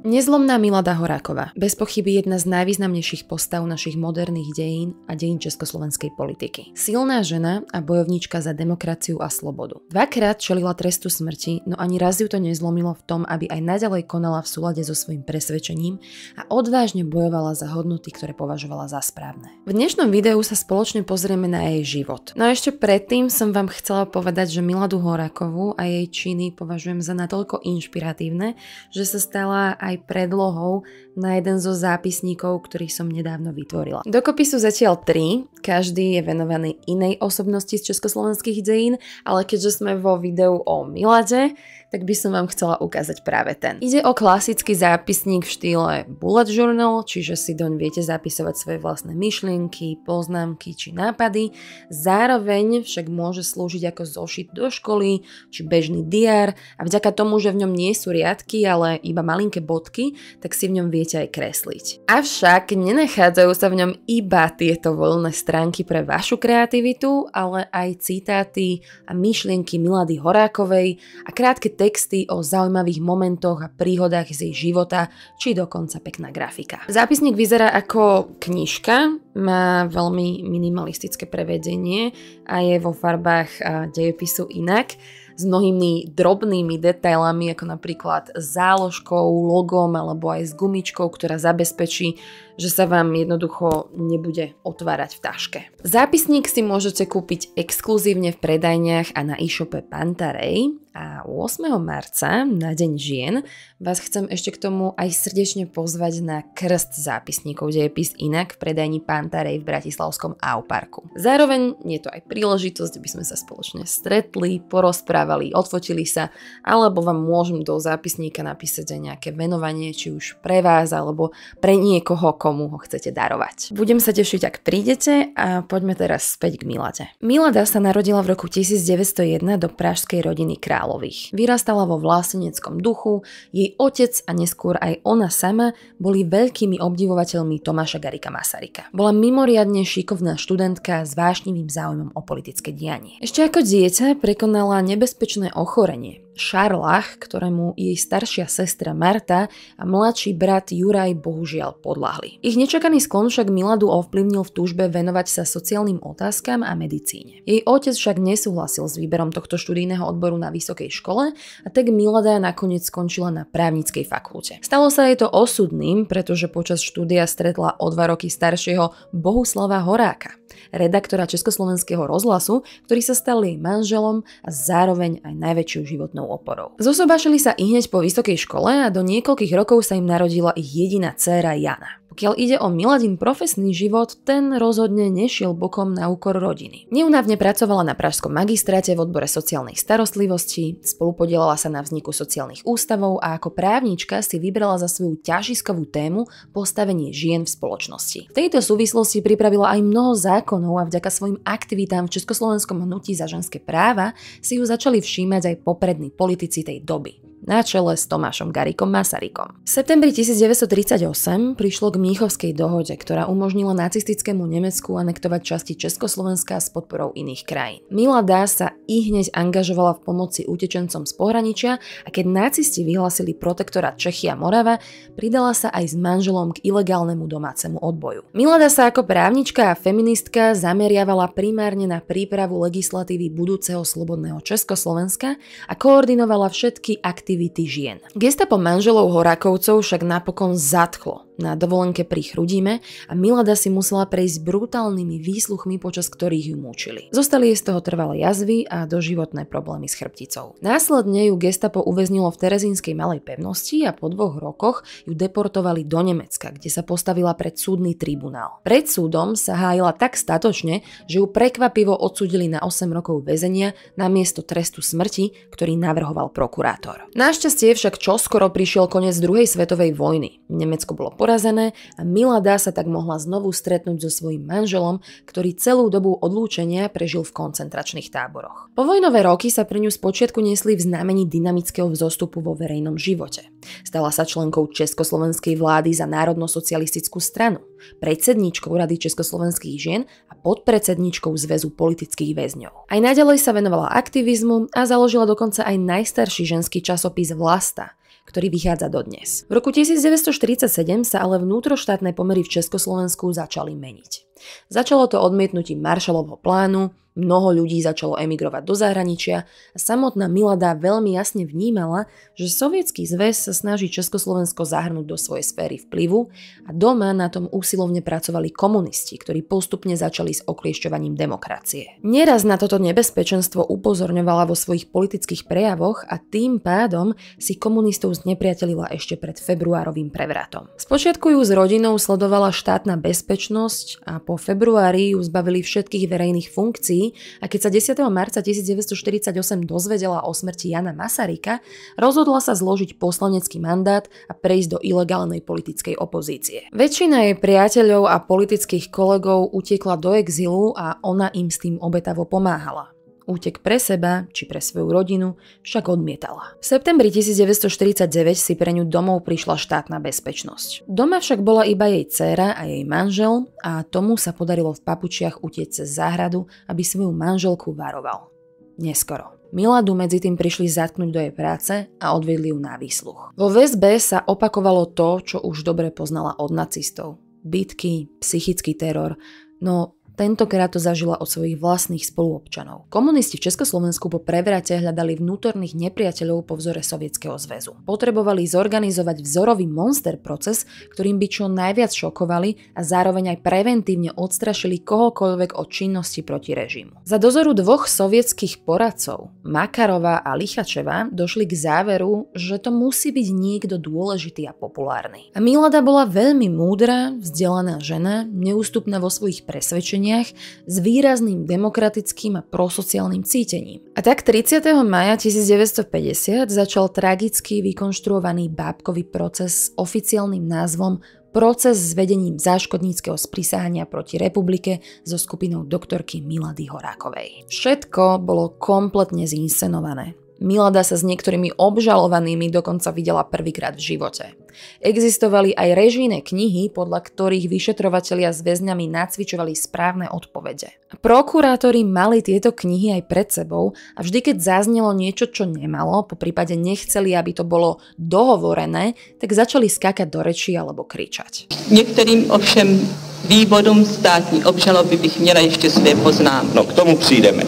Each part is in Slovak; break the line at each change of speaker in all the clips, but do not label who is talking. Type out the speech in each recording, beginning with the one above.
Nezlomná Milada Horáková, bez pochyby jedna z najvýznamnejších postav našich moderných dejín a dejín československej politiky. Silná žena a bojovníčka za demokraciu a slobodu. Dvakrát čelila trestu smrti, no ani raz ju to nezlomilo v tom, aby aj naďalej konala v súlade so svojim presvedčením a odvážne bojovala za hodnoty, ktoré považovala za správne. V dnešnom videu sa spoločne pozrieme na jej život. No a ešte predtým som vám chcela povedať, že Miladu Horákovú a jej činy považujem za natoľko inšpiratívne, že sa stala aj aj predlohou na jeden zo zápisníkov, ktorý som nedávno vytvorila. Dokopy sú zatiaľ tri, každý je venovaný inej osobnosti z československých dejín, ale keďže sme vo videu o Milade, tak by som vám chcela ukázať práve ten. Ide o klasický zápisník v štýle bullet journal, čiže si doň viete zapisovať svoje vlastné myšlienky, poznámky či nápady. Zároveň však môže slúžiť ako zošit do školy či bežný diar a vďaka tomu, že v ňom nie sú riadky, ale iba malinké bodky, tak si v ňom viete aj kresliť. Avšak nenachádzajú sa v ňom iba tieto voľné stránky pre vašu kreativitu, ale aj citáty a myšlienky Milady Horákovej a krátke texty o zaujímavých momentoch a príhodách z jej života, či dokonca pekná grafika. Zápisník vyzerá ako knižka, má veľmi minimalistické prevedenie a je vo farbách dejepisu inak s mnohými drobnými detailami, ako napríklad záložkou, logom alebo aj s gumičkou, ktorá zabezpečí že sa vám jednoducho nebude otvárať v taške. Zápisník si môžete kúpiť exkluzívne v predajniach a na e-shope Pantarej a 8. marca, na Deň žien, vás chcem ešte k tomu aj srdečne pozvať na krst zápisníkov dejepis inak v predajni Pantarej v Bratislavskom Auparku. Zároveň je to aj príležitosť, aby sme sa spoločne stretli, porozprávali, odfotili sa, alebo vám môžem do zápisníka napísať aj nejaké venovanie, či už pre vás, alebo pre niekoho, koho komu ho chcete darovať. Budem sa tešiť, ak prídete a poďme teraz späť k Milade. Milada sa narodila v roku 1901 do pražskej rodiny kráľových. Vyrastala vo vlasteneckom duchu, jej otec a neskôr aj ona sama boli veľkými obdivovateľmi Tomáša Garika Masarika. Bola mimoriadne šikovná študentka s vášnivým záujmom o politické dianie. Ešte ako dieťa prekonala nebezpečné ochorenie, Šarlach, ktorému jej staršia sestra Marta a mladší brat Juraj bohužiaľ podľahli. Ich nečakaný sklon však Miladu ovplyvnil v túžbe venovať sa sociálnym otázkam a medicíne. Jej otec však nesúhlasil s výberom tohto študijného odboru na vysokej škole a tak Milada nakoniec skončila na právnickej fakulte. Stalo sa jej to osudným, pretože počas štúdia stretla o dva roky staršieho Bohuslava Horáka redaktora Československého rozhlasu, ktorý sa stal jej manželom a zároveň aj najväčšou životnou oporou. Zosobášili sa hneď po vysokej škole a do niekoľkých rokov sa im narodila ich jediná dcéra Jana. Pokiaľ ide o Miladin profesný život, ten rozhodne nešiel bokom na úkor rodiny. Neunávne pracovala na pražskom magistráte v odbore sociálnej starostlivosti, spolupodielala sa na vzniku sociálnych ústavov a ako právnička si vybrala za svoju ťažiskovú tému postavenie žien v spoločnosti. V tejto súvislosti pripravila aj mnoho zákonov a vďaka svojim aktivitám v Československom hnutí za ženské práva si ju začali všímať aj poprední politici tej doby na čele s Tomášom Garikom Masarykom. V septembri 1938 prišlo k Mníchovskej dohode, ktorá umožnila nacistickému Nemecku anektovať časti Československa s podporou iných krajín. Mila Dá sa i hneď angažovala v pomoci utečencom z pohraničia a keď nacisti vyhlásili protektora Čechia Morava, pridala sa aj s manželom k ilegálnemu domácemu odboju. Milada sa ako právnička a feministka zameriavala primárne na prípravu legislatívy budúceho slobodného Československa a koordinovala všetky aktivity aktivity žien. Gestapo manželov Horakovcov však napokon zatklo na dovolenke pri Chrudime a Milada si musela prejsť brutálnymi výsluchmi, počas ktorých ju mučili. Zostali jej z toho trvalé jazvy a doživotné problémy s chrbticou. Následne ju gestapo uväznilo v Terezínskej malej pevnosti a po dvoch rokoch ju deportovali do Nemecka, kde sa postavila pred súdny tribunál. Pred súdom sa hájila tak statočne, že ju prekvapivo odsudili na 8 rokov väzenia na miesto trestu smrti, ktorý navrhoval prokurátor. Našťastie však čoskoro prišiel koniec druhej svetovej vojny. Nemecko bolo porazené porazené a Milada sa tak mohla znovu stretnúť so svojím manželom, ktorý celú dobu odlúčenia prežil v koncentračných táboroch. Povojnové roky sa pre ňu spočiatku nesli v znamení dynamického vzostupu vo verejnom živote. Stala sa členkou Československej vlády za národno-socialistickú stranu, predsedničkou Rady československých žien a podpredsedničkou Zväzu politických väzňov. Aj naďalej sa venovala aktivizmu a založila dokonca aj najstarší ženský časopis Vlasta, ktorý vychádza dodnes. V roku 1947 sa ale vnútroštátne pomery v Československu začali meniť. Začalo to odmietnutím Marshallovho plánu, mnoho ľudí začalo emigrovať do zahraničia a samotná Milada veľmi jasne vnímala, že sovietský zväz sa snaží Československo zahrnúť do svojej sféry vplyvu a doma na tom úsilovne pracovali komunisti, ktorí postupne začali s okliešťovaním demokracie. Neraz na toto nebezpečenstvo upozorňovala vo svojich politických prejavoch a tým pádom si komunistov znepriatelila ešte pred februárovým prevratom. Spočiatku ju s rodinou sledovala štátna bezpečnosť a po februári ju zbavili všetkých verejných funkcií a keď sa 10. marca 1948 dozvedela o smrti Jana Masarika, rozhodla sa zložiť poslanecký mandát a prejsť do ilegálnej politickej opozície. Väčšina jej priateľov a politických kolegov utiekla do exilu a ona im s tým obetavo pomáhala. Útek pre seba či pre svoju rodinu však odmietala. V septembri 1949 si pre ňu domov prišla štátna bezpečnosť. Doma však bola iba jej dcéra a jej manžel a tomu sa podarilo v papučiach utiec cez záhradu, aby svoju manželku varoval. Neskoro. Miladu medzi tým prišli zatknúť do jej práce a odvedli ju na výsluch. Vo VSB sa opakovalo to, čo už dobre poznala od nacistov. Bitky, psychický teror, no Tentokrát to zažila od svojich vlastných spoluobčanov. Komunisti v Československu po prevrate hľadali vnútorných nepriateľov po vzore Sovietskeho zväzu. Potrebovali zorganizovať vzorový monster proces, ktorým by čo najviac šokovali a zároveň aj preventívne odstrašili kohokoľvek od činnosti proti režimu. Za dozoru dvoch sovietských poradcov, Makarova a Lichačeva, došli k záveru, že to musí byť niekto dôležitý a populárny. A Milada bola veľmi múdra, vzdelaná žena, neústupná vo svojich presvedčeniach rokovaniach s výrazným demokratickým a prosociálnym cítením. A tak 30. maja 1950 začal tragicky vykonštruovaný bábkový proces s oficiálnym názvom proces s vedením záškodníckého sprisahania proti republike so skupinou doktorky Milady Horákovej. Všetko bolo kompletne zinscenované. Milada sa s niektorými obžalovanými dokonca videla prvýkrát v živote. Existovali aj režijné knihy, podľa ktorých vyšetrovatelia s väzňami nacvičovali správne odpovede. Prokurátori mali tieto knihy aj pred sebou a vždy, keď zaznelo niečo, čo nemalo, po prípade nechceli, aby to bolo dohovorené, tak začali skákať do reči alebo kričať. Niektorým ovšem vývodům státní obžaloby bych měla ešte své poznámky. No k tomu přijdeme.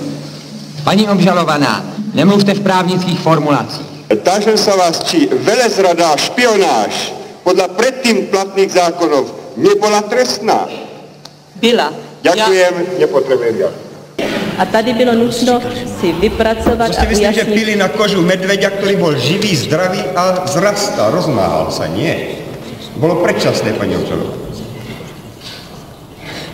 Pani obžalovaná, Nemluvte v právnických formulacích. Tážem sa vás, či velezrada, špionáž podľa predtým platných zákonov nebola trestná? Byla. Ďakujem, ja... nepotrebujem ja. A tady bylo nutno si vypracovat Co si myslím, že pili na kožu medveďa, ktorý bol živý, zdravý a zrastal, rozmáhal sa? Nie. Bolo predčasné, pani Učalová.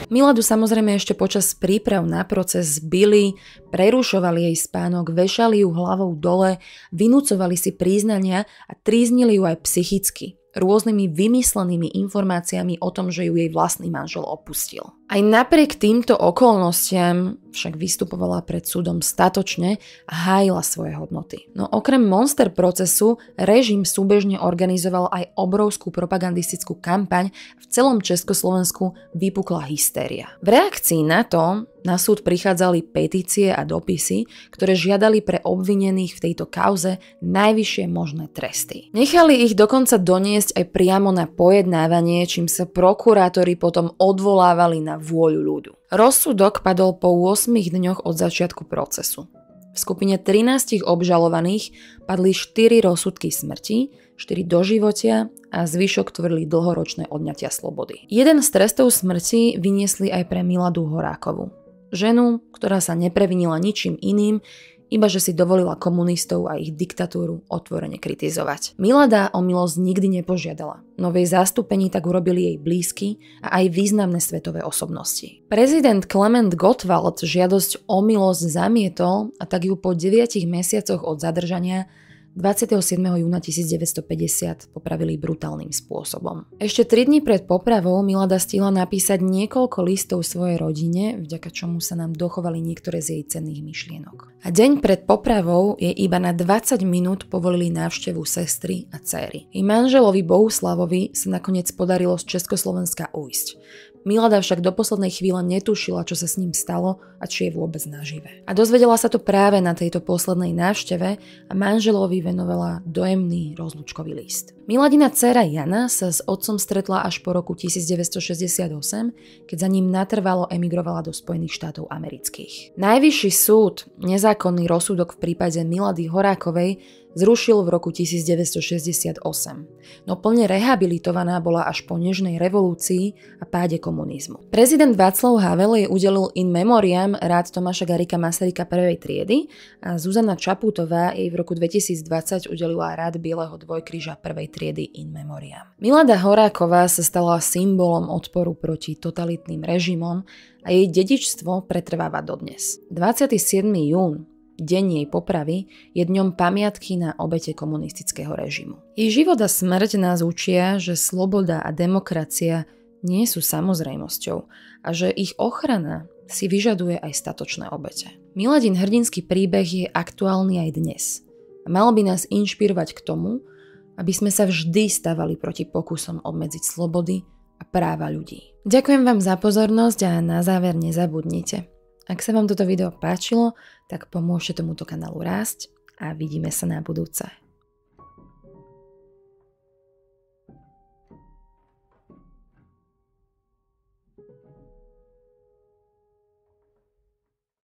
Miladu samozrejme ešte počas príprav na proces byli, prerušovali jej spánok, vešali ju hlavou dole, vynúcovali si príznania a tríznili ju aj psychicky rôznymi vymyslenými informáciami o tom, že ju jej vlastný manžel opustil. Aj napriek týmto okolnostiam však vystupovala pred súdom statočne a hájila svoje hodnoty. No okrem monster procesu, režim súbežne organizoval aj obrovskú propagandistickú kampaň, v celom Československu vypukla hystéria. V reakcii na to na súd prichádzali petície a dopisy, ktoré žiadali pre obvinených v tejto kauze najvyššie možné tresty. Nechali ich dokonca doniesť aj priamo na pojednávanie, čím sa prokurátori potom odvolávali na vôľu ľudu. Rozsudok padol po 8 dňoch od začiatku procesu. V skupine 13 obžalovaných padli 4 rozsudky smrti, 4 doživotia a zvyšok tvrdili dlhoročné odňatia slobody. Jeden z trestov smrti vyniesli aj pre Miladu Horákovu. Ženu, ktorá sa neprevinila ničím iným, iba že si dovolila komunistov a ich diktatúru otvorene kritizovať. Milada o milosť nikdy nepožiadala, no v jej zástupení tak urobili jej blízky a aj významné svetové osobnosti. Prezident Clement Gottwald žiadosť o milosť zamietol a tak ju po 9 mesiacoch od zadržania 27. júna 1950 popravili brutálnym spôsobom. Ešte 3 dní pred popravou Milada stihla napísať niekoľko listov svojej rodine, vďaka čomu sa nám dochovali niektoré z jej cenných myšlienok. A deň pred popravou jej iba na 20 minút povolili návštevu sestry a céry. I manželovi Bohuslavovi sa nakoniec podarilo z Československa ujsť. Milada však do poslednej chvíle netušila, čo sa s ním stalo a či je vôbec nažive. A dozvedela sa to práve na tejto poslednej návšteve a manželovi venovala dojemný rozlúčkový list. Miladina dcera Jana sa s otcom stretla až po roku 1968, keď za ním natrvalo emigrovala do Spojených štátov amerických. Najvyšší súd nezákonný rozsudok v prípade Milady Horákovej zrušil v roku 1968, no plne rehabilitovaná bola až po nežnej revolúcii a páde komunizmu. Prezident Václav Havel jej udelil in memoriam rád Tomáša Garika Masaryka prvej triedy a Zuzana Čaputová jej v roku 2020 udelila rád Bieleho dvojkríža prvej triedy in memoriam. Milada Horáková sa stala symbolom odporu proti totalitným režimom a jej dedičstvo pretrváva dodnes. 27. jún deň jej popravy, je dňom pamiatky na obete komunistického režimu. Jej život a smrť nás učia, že sloboda a demokracia nie sú samozrejmosťou a že ich ochrana si vyžaduje aj statočné obete. Miladin hrdinský príbeh je aktuálny aj dnes. Malo mal by nás inšpirovať k tomu, aby sme sa vždy stavali proti pokusom obmedziť slobody a práva ľudí. Ďakujem vám za pozornosť a na záver nezabudnite. Ak sa vám toto video páčilo, tak pomôžte tomuto kanálu rásť a vidíme sa na budúce.